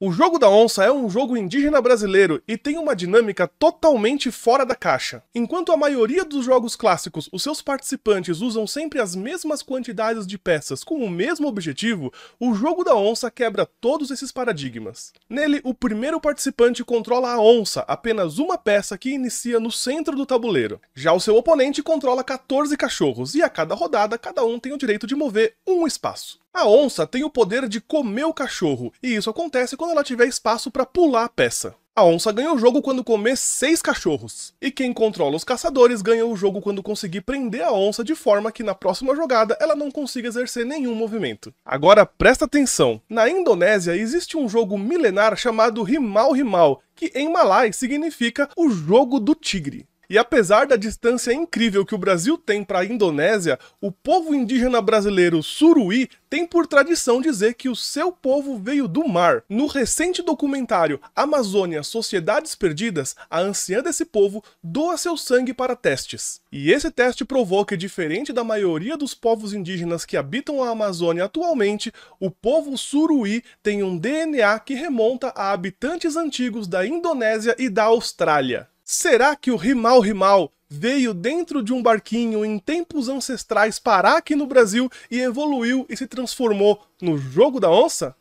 O jogo da onça é um jogo indígena brasileiro e tem uma dinâmica totalmente fora da caixa. Enquanto a maioria dos jogos clássicos, os seus participantes usam sempre as mesmas quantidades de peças com o mesmo objetivo, o jogo da onça quebra todos esses paradigmas. Nele, o primeiro participante controla a onça, apenas uma peça que inicia no centro do tabuleiro. Já o seu oponente controla 14 cachorros e a cada rodada cada um tem o direito de mover um espaço. A onça tem o poder de comer o cachorro, e isso acontece quando ela tiver espaço para pular a peça. A onça ganha o jogo quando comer seis cachorros, e quem controla os caçadores ganha o jogo quando conseguir prender a onça de forma que na próxima jogada ela não consiga exercer nenhum movimento. Agora presta atenção, na Indonésia existe um jogo milenar chamado Rimal Rimal, que em malai significa o jogo do tigre. E apesar da distância incrível que o Brasil tem para a Indonésia, o povo indígena brasileiro Suruí tem por tradição dizer que o seu povo veio do mar. No recente documentário Amazônia Sociedades Perdidas, a anciã desse povo doa seu sangue para testes. E esse teste provou que, diferente da maioria dos povos indígenas que habitam a Amazônia atualmente, o povo Suruí tem um DNA que remonta a habitantes antigos da Indonésia e da Austrália. Será que o Rimal Rimal veio dentro de um barquinho em tempos ancestrais parar aqui no Brasil e evoluiu e se transformou no jogo da onça?